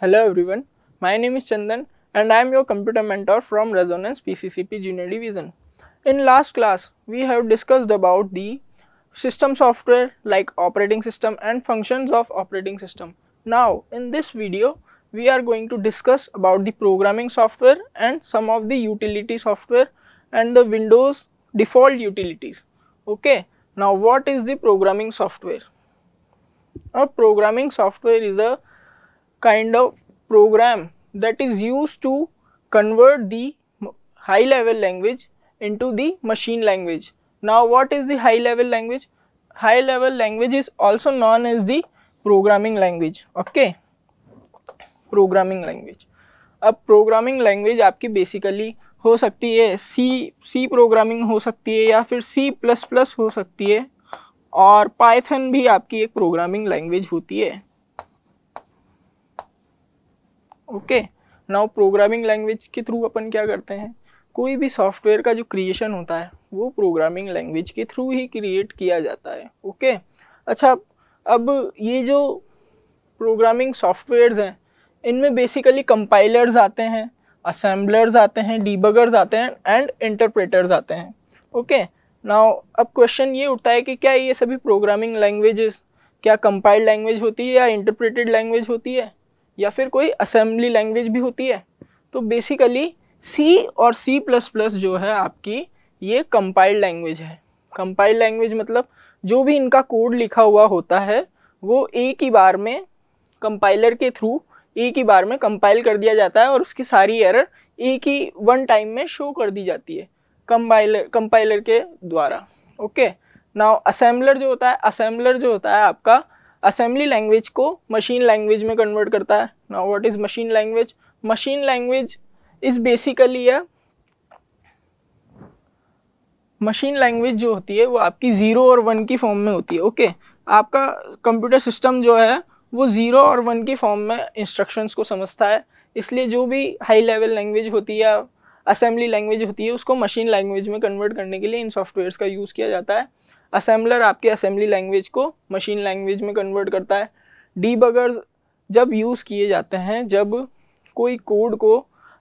Hello everyone, my name is Chandan and I am your computer mentor from Resonance PCCP Junior Division. In last class, we have discussed about the system software like operating system and functions of operating system. Now, in this video, we are going to discuss about the programming software and some of the utility software and the Windows default utilities. Okay, now what is the programming software? A programming software is a kind of program that is used to convert the high level language into the machine language. Now what is the high level language? High level language is also known as the programming language. Okay, programming language. अब programming language आपकी basically हो सकती है C C programming हो सकती है या फिर C प्लस प्लस हो सकती है और Python भी आपकी एक programming language होती है ओके नाउ प्रोग्रामिंग लैंग्वेज के थ्रू अपन क्या करते हैं कोई भी सॉफ्टवेयर का जो क्रिएशन होता है वो प्रोग्रामिंग लैंग्वेज के थ्रू ही क्रिएट किया जाता है ओके अच्छा अब ये जो प्रोग्रामिंग सॉफ्टवेयर्स हैं इनमें बेसिकली कंपाइलर्स आते हैं असेंबलर्स आते हैं डीबगर्स आते हैं एंड इंटरप्रेटर्स आते हैं ओके नाउ अब क्वेश्चन ये उठता है कि क्या ये सभी प्रोग्रामिंग लैंग्वेजेस क्या कंपाइल्ड लैंग्वेज होती है या इंटरप्रेटेड लैंग्वेज होती है या फिर कोई असेंबली लैंग्वेज भी होती है तो बेसिकली सी और सी प्लस प्लस जो है आपकी ये कंपाइल्ड लैंग्वेज है कंपाइल्ड लैंग्वेज मतलब जो भी इनका कोड लिखा हुआ होता है वो एक ही बार में कंपाइलर के थ्रू एक ही बार में कंपाइल कर दिया जाता है और उसकी सारी एरर एक ही वन टाइम में शो कर दी जाती है कंपाइलर कंपाइलर के द्वारा ओके नाउ असेंबलर जो होता है असेंबलर जो होता है आपका असेंबली लैंग्वेज को मशीन लैंग्वेज में कन्वर्ट करता है ना what is machine language machine language is basically है मशीन लैंग्वेज जो होती है वो आपकी ज़ीरो और वन की फॉर्म में होती है ओके आपका कंप्यूटर सिस्टम जो है वो ज़ीरो और वन की फॉर्म में इंस्ट्रक्शंस को समझता है इसलिए जो भी हाई लेवल लैंग्वेज होती है असेंबली लैंग्वेज होती है उसको मशीन लैंग्वेज में कन्वर्ट करने के लिए इन सॉफ्टवेयर्स का यूज़ किया जाता है असेंबलर आपके असेंबली लैंग्वेज को मशीन लैंग्वेज में कन्वर्ट करता है डीबगर्स जब यूज़ किए जाते हैं जब कोई कोड को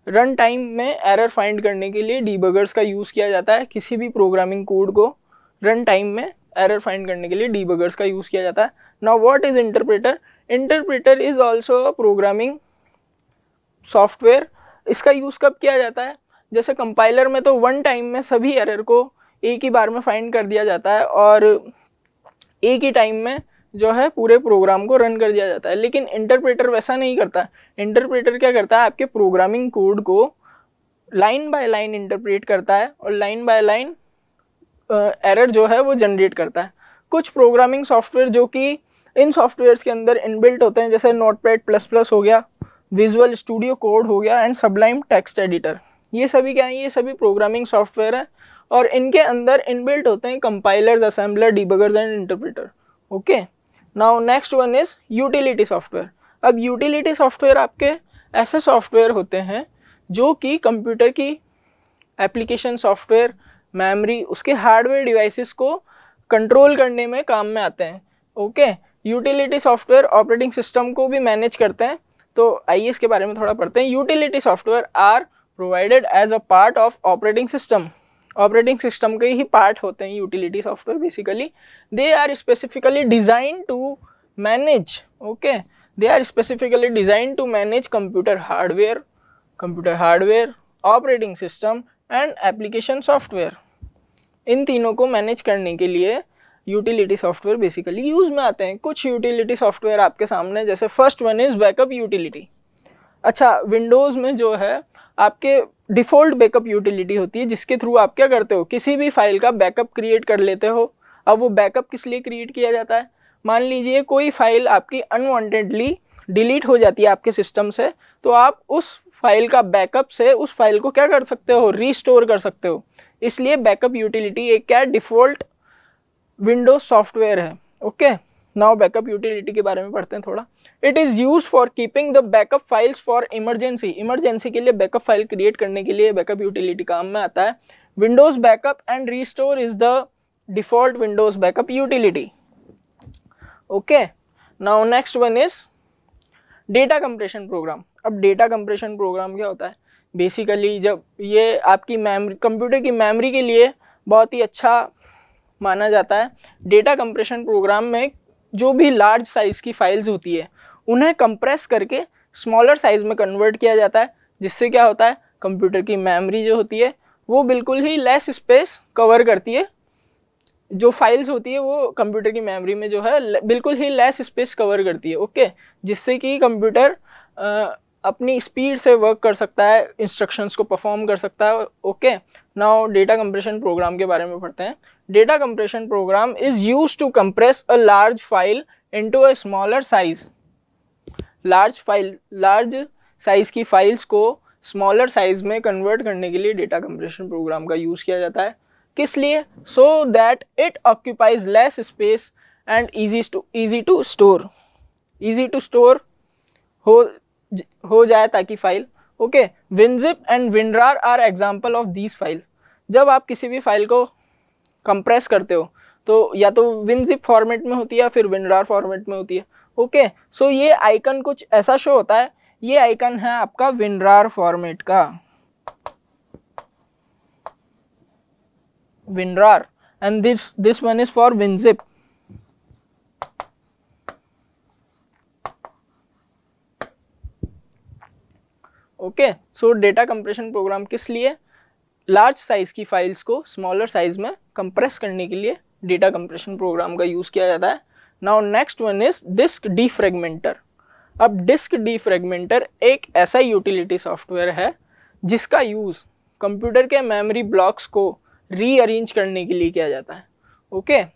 रन टाइम में एरर फाइंड करने के लिए डीबगर्स का यूज़ किया जाता है किसी भी प्रोग्रामिंग कोड को रन टाइम में एरर फाइंड करने के लिए डीबगर्स का यूज़ किया जाता है now what is interpreter interpreter is also programming software इसका यूज़ कब किया जाता है जैसे कंपाइलर में तो वन टाइम में सभी एरर को एक ही बार में फाइंड कर दिया जाता है और एक ही टाइम में जो है पूरे प्रोग्राम को रन कर दिया जाता है लेकिन इंटरप्रेटर वैसा नहीं करता इंटरप्रेटर क्या करता है आपके प्रोग्रामिंग कोड को लाइन बाय लाइन इंटरप्रेट करता है और लाइन बाय लाइन एरर जो है वो जनरेट करता है कुछ प्रोग्रामिंग सॉफ्टवेयर जो कि इन सॉफ्टवेयर्स के अंदर इनबिल्ट होते हैं जैसे पैड प्लस प्लस हो गया विजुअल स्टूडियो कोड हो गया एंड सबलाइम टेक्स्ट एडिटर ये सभी क्या है ये सभी प्रोग्रामिंग सॉफ्टवेयर है और इनके अंदर इनबिल्ट होते हैं compiler assembler debuggers and interpreter okay now next one is utility software अब यूटिलिटी सॉफ्टवेयर आपके ऐसे सॉफ्टवेयर होते हैं जो कि कंप्यूटर की एप्लीकेशन सॉफ्टवेयर मेमोरी उसके हार्डवेयर डिवाइसेस को कंट्रोल करने में काम में आते हैं okay utility software operating system को भी मैनेज करते हैं तो आइए इसके बारे में थोड़ा पढ़ते हैं utility software are provided as a part of operating system operating system के ही पार्ट होते हैं utility software basically they are specifically design to manage okay they are specifically design to manage computer hardware computer hardware operating system and application software इन तीनों को manage करने के लिए यूटिलिटी सॉफ्टवेयर बेसिकली यूज़ में आते हैं कुछ यूटिलिटी सॉफ्टवेयर आपके सामने जैसे first one is backup utility अच्छा विंडोज़ में जो है आपके डिफ़ॉल्ट बैकअप यूटिलिटी होती है जिसके थ्रू आप क्या करते हो किसी भी फाइल का बैकअप क्रिएट कर लेते हो अब वो बैकअप किस लिए क्रिएट किया जाता है मान लीजिए कोई फाइल आपकी अनवांटेडली डिलीट हो जाती है आपके सिस्टम से तो आप उस फाइल का बैकअप से उस फाइल को क्या कर सकते हो रीस्टोर कर सकते हो इसलिए बैकअप यूटिलिटी एक क्या डिफ़ॉल्ट विंडोज सॉफ्टवेयर है ओके नाउ बैकअप यूटिलिटी के बारे में पढ़ते हैं थोड़ा it is use for keeping the backup files for emergency emergency के लिए बैकअप फाइल क्रिएट करने के लिए बैकअप यूटिलिटी काम में आता है Windows backup and restore is the default Windows backup utility okay now next one is data compression program अब डेटा कंप्रेशन प्रोग्राम क्या होता है बेसिकली जब ये आपकी मेमरी कंप्यूटर की मेमोरी के लिए बहुत ही अच्छा माना जाता है डेटा कंप्रेशन प्रोग्राम में जो भी लार्ज साइज़ की फाइल्स होती है उन्हें कंप्रेस करके स्मॉलर साइज़ में कन्वर्ट किया जाता है जिससे क्या होता है कंप्यूटर की मेमोरी जो होती है वो बिल्कुल ही लेस स्पेस कवर करती है जो फाइल्स होती है वो कंप्यूटर की मेमोरी में जो है बिल्कुल ही लेस स्पेस कवर करती है ओके जिससे कि कंप्यूटर अपनी स्पीड से वर्क कर सकता है इंस्ट्रक्शंस को परफॉर्म कर सकता है okay now data compression program के बारे में पढ़ते हैं data compression program is use to compress a large file into a smaller size large file large size की फाइल्स को स्मॉलर साइज़ में कन्वर्ट करने के लिए डेटा कंप्रेशन प्रोग्राम का यूज़ किया जाता है किस लिए so that it occupies less space and easy to easy to store easy to store हो हो जाए ताकि file okay WinZip and WinRAR are example of this file जब आप किसी भी फाइल को कंप्रेस करते हो तो या तो विनजिप फॉर्मेट में होती है या फिर विनरार फॉर्मेट में होती है ओके सो so ये आइकन कुछ ऐसा शो होता है ये आइकन है आपका विनरार फॉर्मेट का WinRAR and this this one is for WinZip okay so data compression program किस लिए लार्ज साइज़ की फाइल्स को स्मॉलर साइज़ में कंप्रेस करने के लिए डेटा कंप्रेशन प्रोग्राम का यूज़ किया जाता है now next one is disk defragmenter अब डिस्क डीफ्रेगमेंटर एक ऐसा यूटिलिटी सॉफ्टवेयर है जिसका यूज़ कंप्यूटर के मेमोरी ब्लॉक्स को रीअरेंज करने के लिए किया जाता है ओके okay?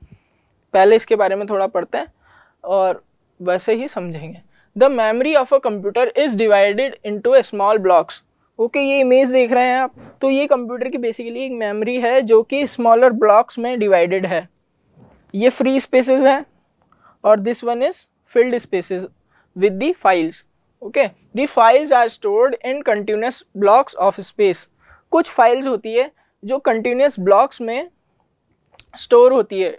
पहले इसके बारे में थोड़ा पढ़ते हैं और वैसे ही समझेंगे the memory of a computer is divided to a small blocks okay ये इमेज देख रहे हैं आप तो ये कंप्यूटर की बेसिकली एक मेमरी है जो कि स्मॉलर ब्लॉक्स में डिवाइडेड है ये फ्री स्पेसेस हैं और this one is filled spaces with the files okay the files are stored in continuous blocks of space कुछ फाइल्स होती है जो कंटिन्यूस ब्लॉक्स में स्टोर होती है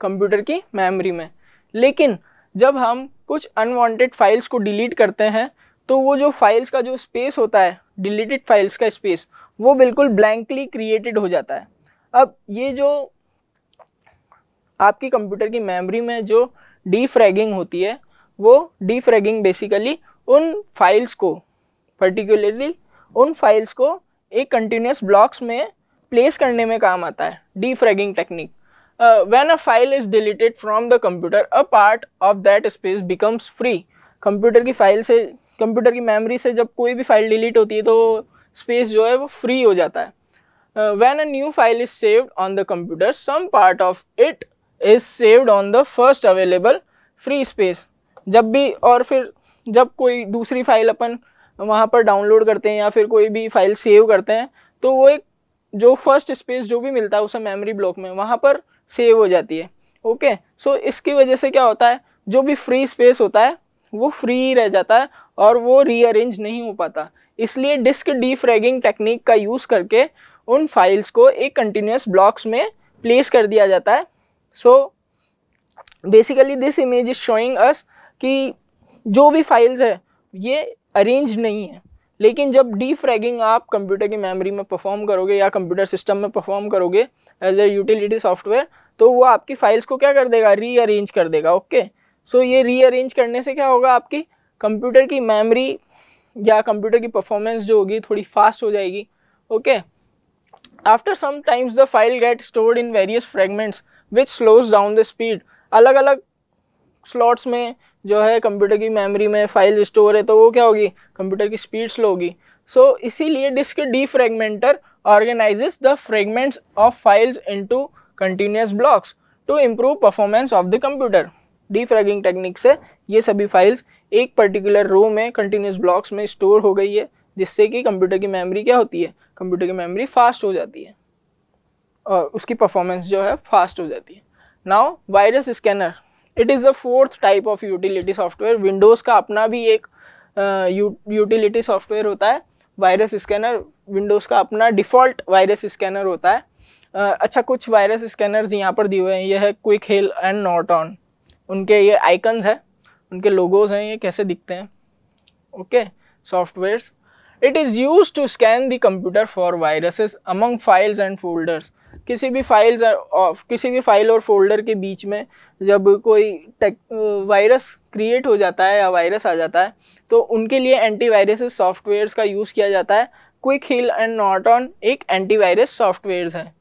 कंप्यूटर की मेमरी में लेकिन जब हम कुछ अनवांटेड फाइल्स को डिलीट करते हैं तो वो जो फाइल्स का जो स्पेस होता है डिलीटेड फाइल्स का स्पेस वो बिल्कुल ब्लैंकली क्रिएटेड हो जाता है अब ये जो आपकी कंप्यूटर की मेमोरी में जो डीफ्रैगिंग होती है वो डीफ्रैगिंग बेसिकली उन फाइल्स को पर्टिकुलरली उन फाइल्स को एक कंटिन्यूस ब्लॉक्स में प्लेस करने में काम आता है defragging technique uh, when a file is deleted from the computer a part of that space becomes free computer ki file se computer ki memory se jab koi bhi file delete hoti hai to space jo hai wo free ho jata hai uh, when a new file is saved on the computer some part of it is saved on the first available free space jab bhi aur fir jab koi dusri file apan वहाँ पर download करते हैं या फिर कोई भी file save करते हैं तो वो एक जो फर्स्ट स्पेस जो भी मिलता है उसे मेमोरी ब्लॉक में वहाँ पर सेव हो जाती है ओके सो इसकी वजह से क्या होता है जो भी फ्री स्पेस होता है वो फ्री रह जाता है और वो रीअरेंज नहीं हो पाता इसलिए डिस्क डीफ्रैगिंग टेक्निक का यूज़ करके उन फाइल्स को एक कंटिन्यूस ब्लॉक्स में प्लेस कर दिया जाता है so basically this image is showing us कि जो भी फाइल्स है ये अरेंज नहीं है लेकिन जब डीफ्रैगिंग आप कंप्यूटर की मेमोरी में परफॉर्म करोगे या कंप्यूटर सिस्टम में परफॉर्म करोगे एज ए यूटिलिटी सॉफ्टवेयर तो वो आपकी फाइल्स को क्या कर देगा रीअरेंज कर देगा ओके सो so, ये रीअरेंज करने से क्या होगा आपकी कंप्यूटर की मेमोरी या कंप्यूटर की परफॉर्मेंस जो होगी थोड़ी फास्ट हो जाएगी okay after some times the file get stored in various fragments which slows down the speed अलग अलग स्लॉट्स में जो है कंप्यूटर की मेमोरी में फाइल स्टोर है तो वो क्या होगी कंप्यूटर की स्पीड स्लो होगी सो so, इसीलिए disk defragmenter organizes the fragments of files into continuous blocks to improve performance of the computer. Defragging technique से ये सभी फाइल्स एक पर्टिकुलर रो में कंटिन्यूस ब्लॉक्स में स्टोर हो गई है जिससे कि कंप्यूटर की मेमोरी क्या होती है कंप्यूटर की मेमोरी फास्ट हो जाती है और उसकी परफॉर्मेंस जो है फास्ट हो जाती है now virus scanner it is the fourth type of utility software Windows का अपना भी एक यूटिलिटी uh, सॉफ्टवेयर होता है वायरस स्कैनर विंडोज़ का अपना डिफ़ॉल्ट वायरस स्कैनर होता है अच्छा कुछ वायरस स्कैनर्स यहाँ पर दिए हुए हैं ये है Quick Heal and Norton उनके ये आइकन्स हैं उनके लोगोज हैं ये कैसे दिखते हैं okay softwares it is use to scan the computer for viruses among files and folders किसी भी फाइल्स ऑफ किसी भी फाइल और फोल्डर के बीच में जब कोई टेक वायरस क्रिएट हो जाता है या वायरस आ जाता है तो उनके लिए एंटीवायरसेस सॉफ्टवेयर्स का यूज़ किया जाता है क्विक हील एंड ऑन एक एंटीवायरस सॉफ्टवेयर है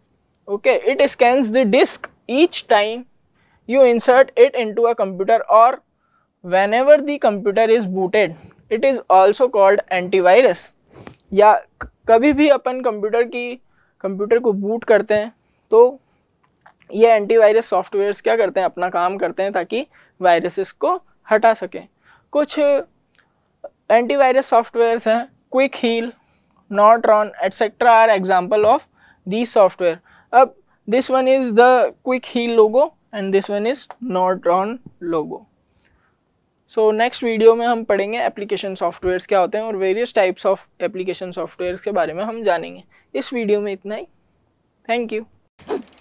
okay it scans the disk each time you it in to a computer और whenever the computer is booted it is also called antivirus या कभी भी अपन कंप्यूटर की computer को boot करते हैं तो ये एंटीवायरस सॉफ्टवेयर्स क्या करते हैं अपना काम करते हैं ताकि वायरसेस को हटा सकें कुछ एंटीवायरस सॉफ्टवेयर्स हैं Quick Heal Notron, etc. are example of these software. Up, this one is the Quick Heal logo and this one is Notron logo. So next video में हम पढ़ेंगे एप्लीकेशन सॉफ्टवेयर्स क्या होते हैं और various types of application softwares के बारे में हम जानेंगे इस वीडियो में इतना ही थैंक यू